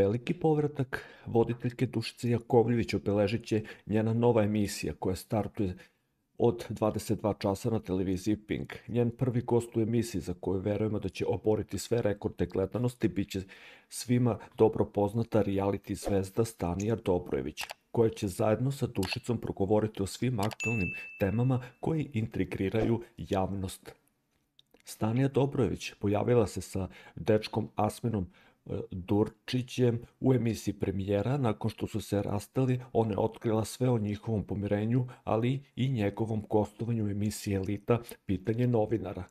veliki povratak voditeljke Dušice Jakovljević obeležit će njena nova emisija koja startuje od 22 časa na televiziji Pink. Njen prvi gost u emisiji za koju verujemo da će oboriti sve rekorde gledanosti bit će svima dobro poznata reality zvezda Stanija Dobrojević koja će zajedno sa Dušicom progovoriti o svim aktualnim temama koji intrigiraju javnost. Stanija Dobrojević pojavila se sa dečkom Asminom Durčićem u emisiji premijera nakon što su se rastali, ona je otkrila sve o njihovom pomirenju, ali i njegovom kostovanju u emisiji Elita, pitanje novinara.